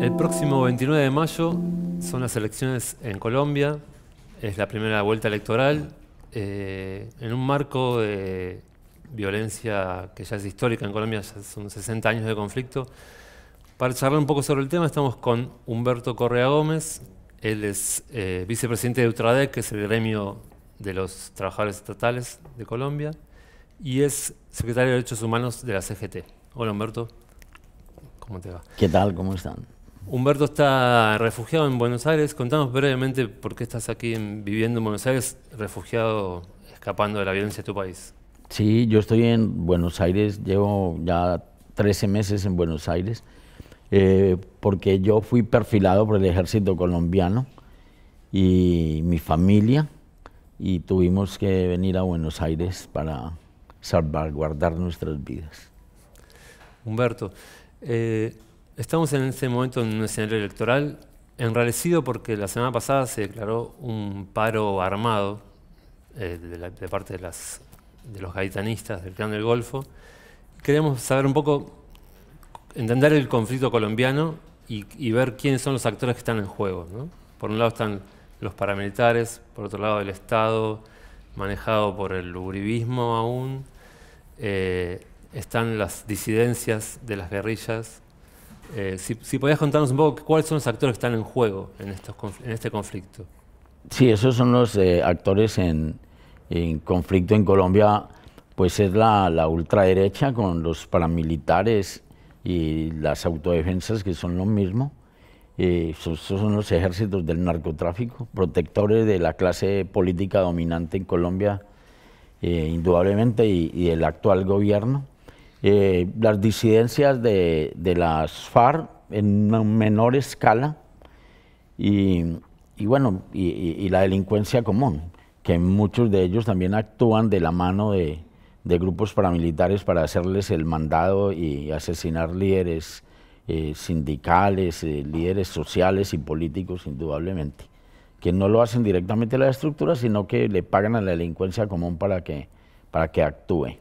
El próximo 29 de mayo son las elecciones en Colombia, es la primera vuelta electoral, eh, en un marco de violencia que ya es histórica en Colombia, ya son 60 años de conflicto. Para charlar un poco sobre el tema estamos con Humberto Correa Gómez, él es eh, vicepresidente de UTRADEC, que es el gremio de los trabajadores estatales de Colombia, y es secretario de Derechos Humanos de la CGT. Hola Humberto, ¿cómo te va? ¿Qué tal? ¿Cómo están? Humberto está refugiado en Buenos Aires. Contanos brevemente por qué estás aquí viviendo en Buenos Aires, refugiado, escapando de la violencia de tu país. Sí, yo estoy en Buenos Aires, llevo ya 13 meses en Buenos Aires, eh, porque yo fui perfilado por el ejército colombiano y mi familia, y tuvimos que venir a Buenos Aires para salvaguardar nuestras vidas. Humberto, eh, Estamos en este momento en un escenario electoral enrarecido porque la semana pasada se declaró un paro armado eh, de, parte de, los gaitanistas del Clan del Golfo. Queremos saber un poco, entender el conflicto colombiano y, ver quiénes son los actores que están en juego. Por un lado están los paramilitares, por otro lado el Estado, manejado por el uribismo aún, eh, están las disidencias de las guerrillas eh, si, podías contarnos un poco cuáles son los actores que están en juego en, estos en este conflicto. Sí, esos son los eh, actores en, conflicto en Colombia, pues es la, ultraderecha con los paramilitares y las autodefensas que son lo mismo. Eh, esos, son los ejércitos del narcotráfico, protectores de la clase política dominante en Colombia, indudablemente, y, y del actual gobierno. Eh, las disidencias de, las FARC en menor escala y, bueno, y, la delincuencia común, que muchos de ellos también actúan de la mano de, grupos paramilitares para hacerles el mandado y asesinar líderes eh, sindicales, eh, líderes sociales y políticos, indudablemente, que no lo hacen directamente la estructura sino que le pagan a la delincuencia común para que, para que actúe.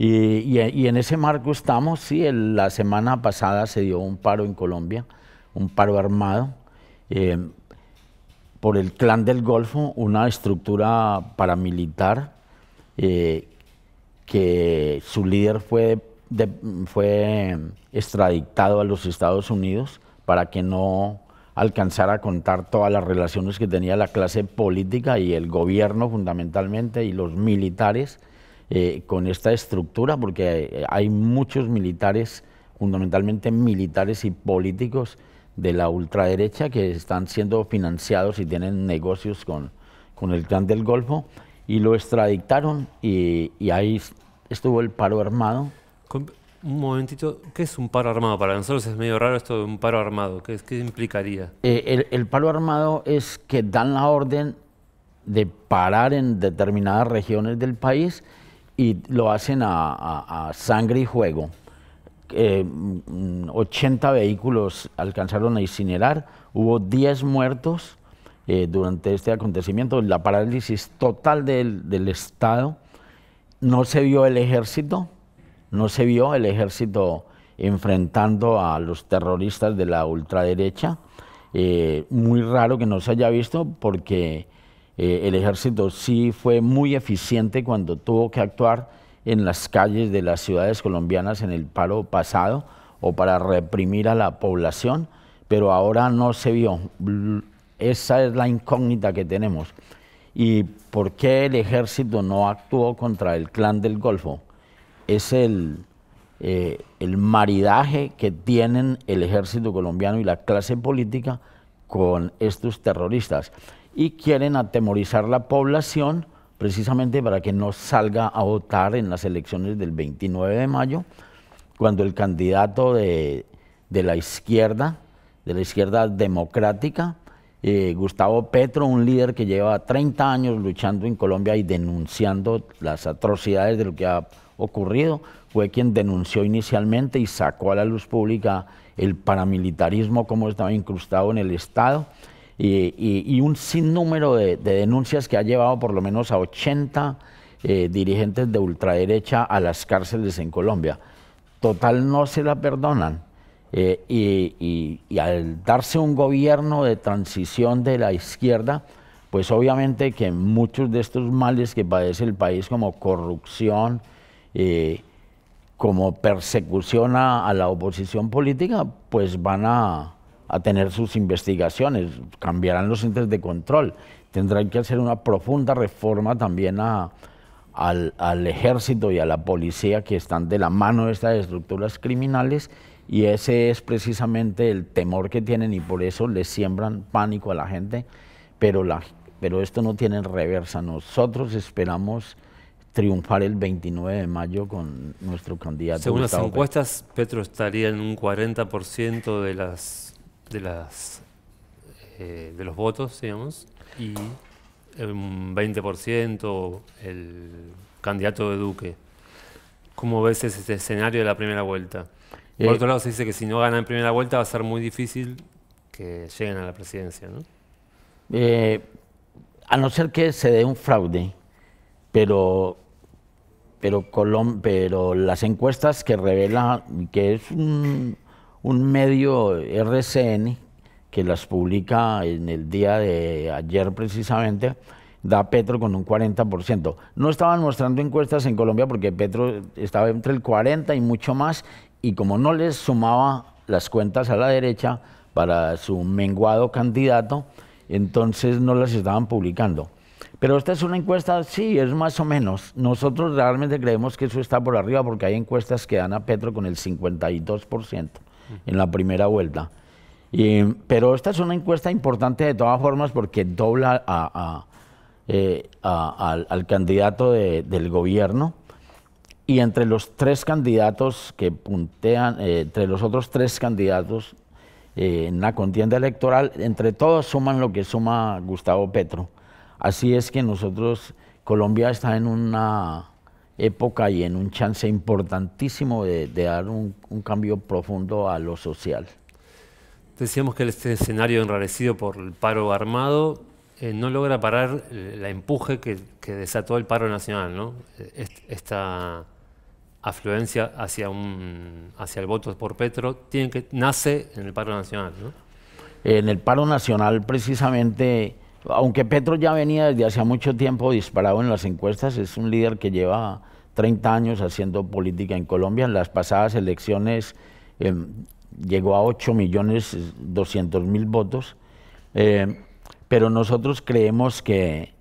Y, en ese marco estamos, sí, la semana pasada se dio un paro en Colombia, un paro armado eh, por el Clan del Golfo, una estructura paramilitar eh, que su líder fue, extradictado a los Estados Unidos para que no alcanzara a contar todas las relaciones que tenía la clase política y el gobierno fundamentalmente y los militares eh, con esta estructura, porque eh, hay muchos militares, fundamentalmente militares y políticos de la ultraderecha que están siendo financiados y tienen negocios con, con el clan del Golfo y lo extradictaron y, ahí estuvo el paro armado. Con, un momentito, ¿qué es un paro armado? Para nosotros es medio raro esto de un paro armado. ¿Qué, qué implicaría? Eh, el, el paro armado es que dan la orden de parar en determinadas regiones del país y lo hacen a, sangre y juego, 80 eh, mm, vehículos alcanzaron a incinerar, hubo 10 muertos eh, durante este acontecimiento, la parálisis total del, del Estado, no se vio el ejército, no se vio el ejército enfrentando a los terroristas de la ultraderecha. Eh, muy raro que no se haya visto porque eh, el ejército sí fue muy eficiente cuando tuvo que actuar en las calles de las ciudades colombianas en el paro pasado o para reprimir a la población, pero ahora no se vio. Esa es la incógnita que tenemos. ¿Y por qué el ejército no actuó contra el clan del Golfo? Es el, eh, el maridaje que tienen el ejército colombiano y la clase política con estos terroristas y quieren atemorizar la población precisamente para que no salga a votar en las elecciones del 29 de mayo, cuando el candidato de, la izquierda, de la izquierda democrática, eh, Gustavo Petro, un líder que lleva 30 años luchando en Colombia y denunciando las atrocidades de lo que ha ocurrido, fue quien denunció inicialmente y sacó a la luz pública el paramilitarismo, como estaba incrustado en el Estado y, un sinnúmero de, denuncias que ha llevado por lo menos a 80 eh, dirigentes de ultraderecha a las cárceles en Colombia. Total no se la perdonan. Eh, y, al darse un gobierno de transición de la izquierda, pues obviamente que muchos de estos males que padece el país, como corrupción, eh, como persecución a, la oposición política, pues van a, a tener sus investigaciones, cambiarán los entes de control, tendrán que hacer una profunda reforma también a, al, ejército y a la policía que están de la mano de estas estructuras criminales y ese es precisamente el temor que tienen y por eso les siembran pánico a la gente, pero, la, pero esto no tiene reversa. Nosotros esperamos triunfar el 29 de mayo con nuestro candidato. Según las encuestas, Petro estaría en un 40% de las de las eh, de los votos, digamos, y un 20% el candidato de Duque. ¿Cómo ves ese escenario de la primera vuelta? Por eh, otro lado, se dice que si no gana en primera vuelta va a ser muy difícil que lleguen a la presidencia, ¿no? Eh, a no ser que se dé un fraude, pero, pero, pero las encuestas que revelan que es un un medio RCN que las publica en el día de ayer precisamente, da Petro con un 40%. No estaban mostrando encuestas en Colombia porque Petro estaba entre el 40 y mucho más, y como no les sumaba las cuentas a la derecha para su menguado candidato, entonces no las estaban publicando. Pero esta es una encuesta, sí, es más o menos. Nosotros realmente creemos que eso está por arriba porque hay encuestas que dan a Petro con el 52% en la primera vuelta. pero esta es una encuesta importante de todas formas porque dobla a, eh, al, candidato del gobierno y entre los tres candidatos que puntean, eh, entre los otros tres candidatos eh, en la contienda electoral, entre todos suman lo que suma Gustavo Petro. Así es que nosotros, Colombia está en una época y en un chance importantísimo de, dar un, cambio profundo a lo social. Decíamos que este escenario enrarecido por el paro armado eh, no logra parar el empuje que, que, desató el paro nacional, ¿no? Esta afluencia hacia, un, hacia el voto por Petro tiene que, nace en el paro nacional, ¿no? En el paro nacional precisamente aunque Petro ya venía desde hace mucho tiempo disparado en las encuestas, es un líder que lleva 30 años haciendo política en Colombia. En las pasadas elecciones em, llegó a 8.200.000 eh, votos. Eh, pero nosotros creemos que,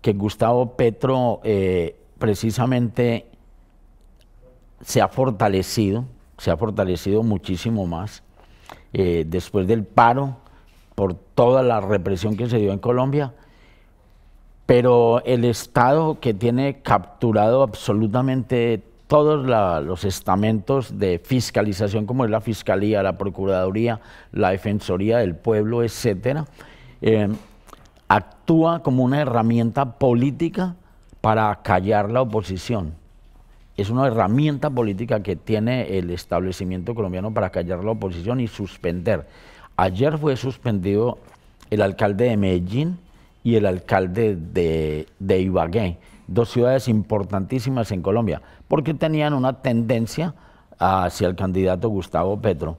que Gustavo Petro eh, precisamente se ha fortalecido, se ha fortalecido muchísimo más después del paro por toda la represión que se dio en Colombia, pero el Estado que tiene capturado absolutamente todos los estamentos de fiscalización, como es la Fiscalía, la Procuraduría, la Defensoría del Pueblo, etcétera, em, actúa como una herramienta política para callar la oposición. Es una herramienta política que tiene el establecimiento colombiano para callar la oposición y suspender Ayer fue suspendido el alcalde de Medellín y el alcalde de, Ibagué, dos ciudades importantísimas en Colombia, porque tenían una tendencia hacia el candidato Gustavo Petro.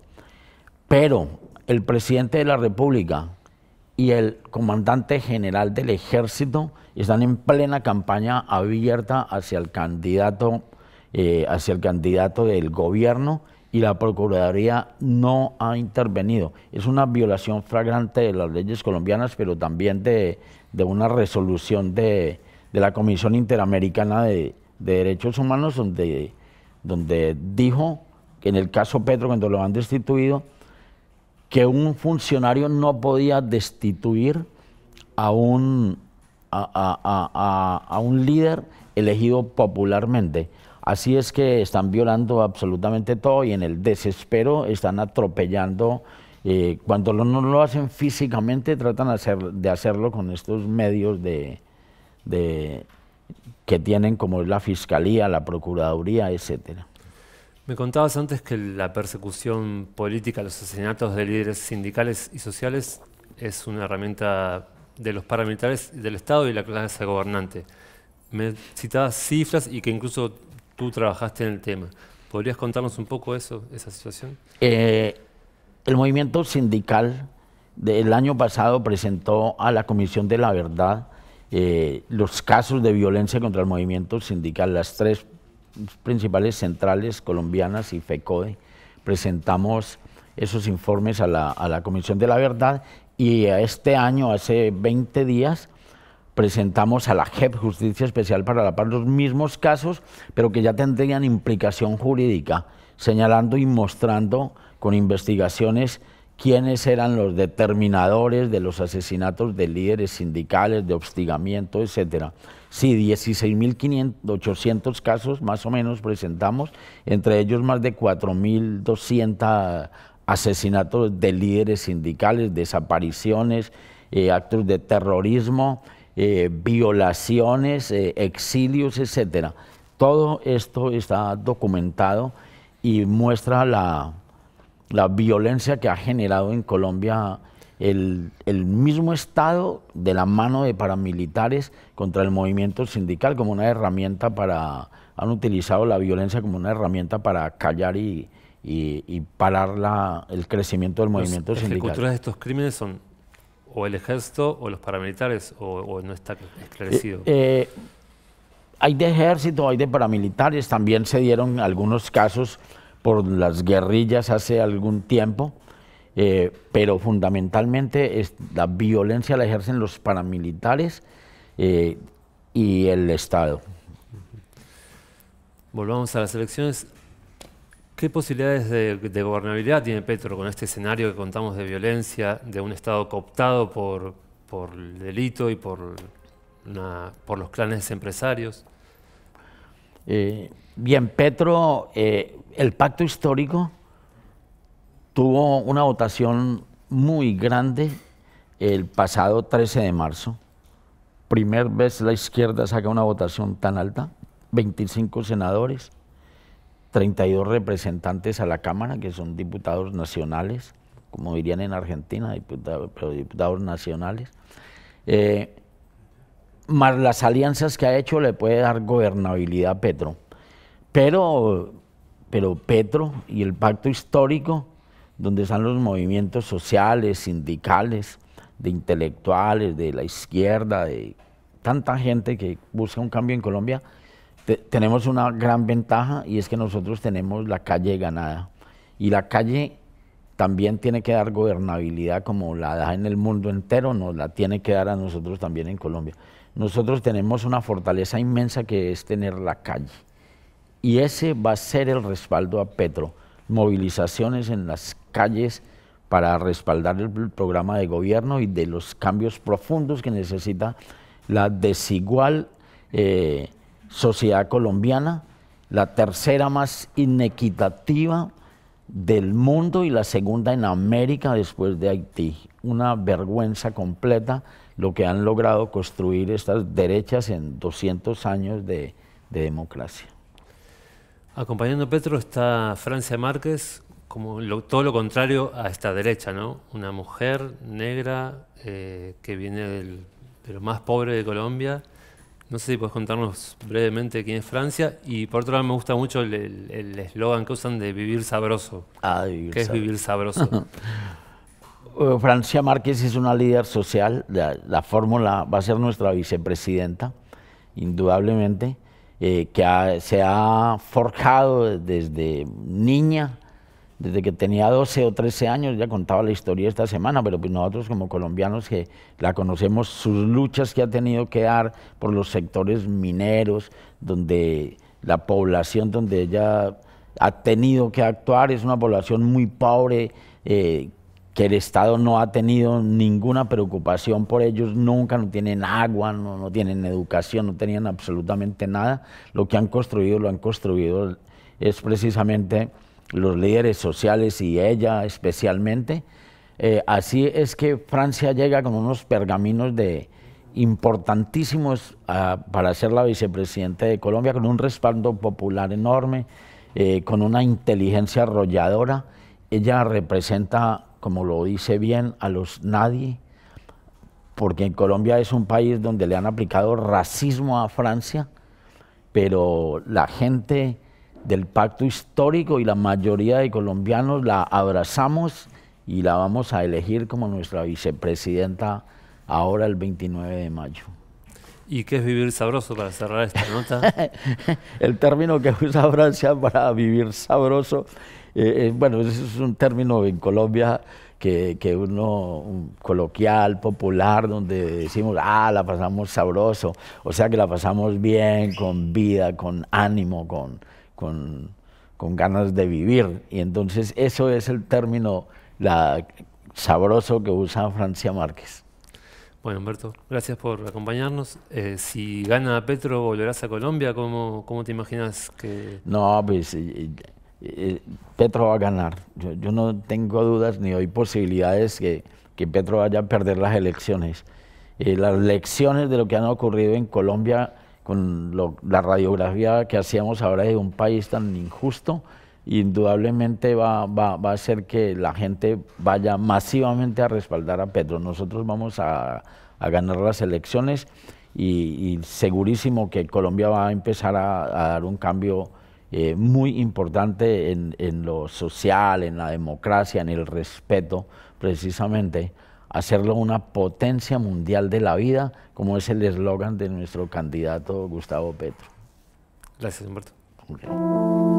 Pero el presidente de la República y el comandante general del ejército están en plena campaña abierta hacia el candidato, eh, hacia el candidato del gobierno y la Procuraduría no ha intervenido. Es una violación flagrante de las leyes colombianas, pero también de, una resolución de, de, la Comisión Interamericana de, Derechos Humanos, donde, donde dijo que en el caso Petro, cuando lo han destituido, que un funcionario no podía destituir a, a un líder elegido popularmente. Así es que están violando absolutamente todo y en el desespero están atropellando. Eh, cuando no lo, hacen físicamente, tratan de hacerlo con estos medios de, que tienen, como es la fiscalía, la procuraduría, etc. Me contabas antes que la persecución política, los asesinatos de líderes sindicales y sociales es una herramienta de los paramilitares del Estado y la clase gobernante. Me citabas cifras y que incluso tú trabajaste en el tema. ¿Podrías contarnos un poco eso, esa situación? Eh, el movimiento sindical del año pasado presentó a la Comisión de la Verdad eh, los casos de violencia contra el movimiento sindical, las tres principales centrales colombianas y FECODE. Presentamos esos informes a la, a la Comisión de la Verdad y este año, hace 20 días, presentamos a la JEP, Justicia Especial para la Paz, los mismos casos, pero que ya tendrían implicación jurídica, señalando y mostrando con investigaciones quiénes eran los determinadores de los asesinatos de líderes sindicales, de hostigamiento, etc. Sí, 16.800 casos más o menos presentamos, entre ellos más de 4.200 asesinatos de líderes sindicales, desapariciones, eh, actos de terrorismo eh, violaciones, eh, exilios, etc. Todo esto está documentado y muestra la, violencia que ha generado en Colombia el, mismo Estado de la mano de paramilitares contra el movimiento sindical como una herramienta para, han utilizado la violencia como una herramienta para callar y, y, parar la, el crecimiento del movimiento sindical. de estos crímenes son o el ejército o los paramilitares o, no está esclarecido? Eh, eh, hay de ejército, hay de paramilitares, también se dieron algunos casos por las guerrillas hace algún tiempo, eh, pero fundamentalmente es, la violencia la ejercen los paramilitares y el Estado. Volvamos a las elecciones. ¿Qué posibilidades de, gobernabilidad tiene Petro con este escenario que contamos de violencia, de un Estado cooptado por, por el delito y por, por los clanes empresarios? Eh, bien, Petro, eh, el pacto histórico tuvo una votación muy grande el pasado 13 de marzo. Primer vez la izquierda saca una votación tan alta, 25 senadores 32 representantes a la Cámara, que son diputados nacionales, como dirían en Argentina, pero diputados nacionales, eh, más las alianzas que ha hecho le puede dar gobernabilidad a Petro. Pero, pero Petro y el pacto histórico, donde están los movimientos sociales, sindicales, de intelectuales, de la izquierda, de tanta gente que busca un cambio en Colombia, tenemos una gran ventaja y es que nosotros tenemos la calle ganada. Y la calle también tiene que dar gobernabilidad como la da en el mundo entero, nos la tiene que dar a nosotros también en Colombia. Nosotros tenemos una fortaleza inmensa que es tener la calle. Y ese va a ser el respaldo a Petro. Movilizaciones en las calles para respaldar el programa de gobierno y de los cambios profundos que necesita la desigual... Eh, sociedad colombiana, la tercera más inequitativa del mundo y la segunda en América después de Haití. Una vergüenza completa lo que han logrado construir estas derechas en 200 años de, democracia. Acompañando a Petro está Francia Márquez, como todo lo contrario a esta derecha, Una mujer negra eh, que viene del, de lo más pobre de Colombia no sé si puedes contarnos brevemente quién es Francia. Y por otro lado, me gusta mucho el eslogan que usan de vivir sabroso. Ah, vivir ¿Qué es vivir sabroso? Eh, Francia Márquez es una líder social. La, fórmula va a ser nuestra vicepresidenta, indudablemente, eh, que se ha forjado desde niña desde que tenía 12 o 13 años, ya contaba la historia esta semana, pero pues, nosotros como colombianos que la conocemos, sus luchas que ha tenido que dar por los sectores mineros, donde la población donde ella ha tenido que actuar es una población muy pobre, eh, que el Estado no ha tenido ninguna preocupación por ellos, nunca no tienen agua, no tienen educación, no tenían absolutamente nada. Lo que han construido, lo han construido es precisamente los líderes sociales y ella especialmente. Eh, así es que Francia llega con unos pergaminos de importantísimos ah, para ser la vicepresidenta de Colombia, con un respaldo popular enorme, eh, con una inteligencia arrolladora. Ella representa, como lo dice bien, a los nadie, porque en Colombia es un país donde le han aplicado racismo a Francia, pero la gente del pacto histórico y la mayoría de colombianos la abrazamos y la vamos a elegir como nuestra vicepresidenta ahora el 29 de mayo. ¿Y qué es vivir sabroso para cerrar esta nota? el término que usa Francia para vivir sabroso, eh, eh, bueno, ese es un término en Colombia que, que uno, coloquial, popular, donde decimos, ah, la pasamos sabroso, o sea que la pasamos bien, con vida, con ánimo, con, con, con ganas de vivir. Y entonces eso es el término la, sabroso que usa Francia Márquez. Bueno, Humberto, gracias por acompañarnos. Eh, si gana Petro, volverás a Colombia. ¿Cómo, cómo te imaginas que...? No, pues eh, eh, Petro va a ganar. Yo, no tengo dudas ni hay posibilidades que, que Petro vaya a perder las elecciones. las lecciones de lo que han ocurrido en Colombia con la radiografía que hacíamos ahora de un país tan injusto, indudablemente va, a hacer que la gente vaya masivamente a respaldar a Petro. Nosotros vamos a, ganar las elecciones y, segurísimo que Colombia va a empezar a, dar un cambio eh, muy importante en lo social, en la democracia, en el respeto precisamente hacerlo una potencia mundial de la vida, como es el eslogan de nuestro candidato Gustavo Petro. Gracias, Humberto.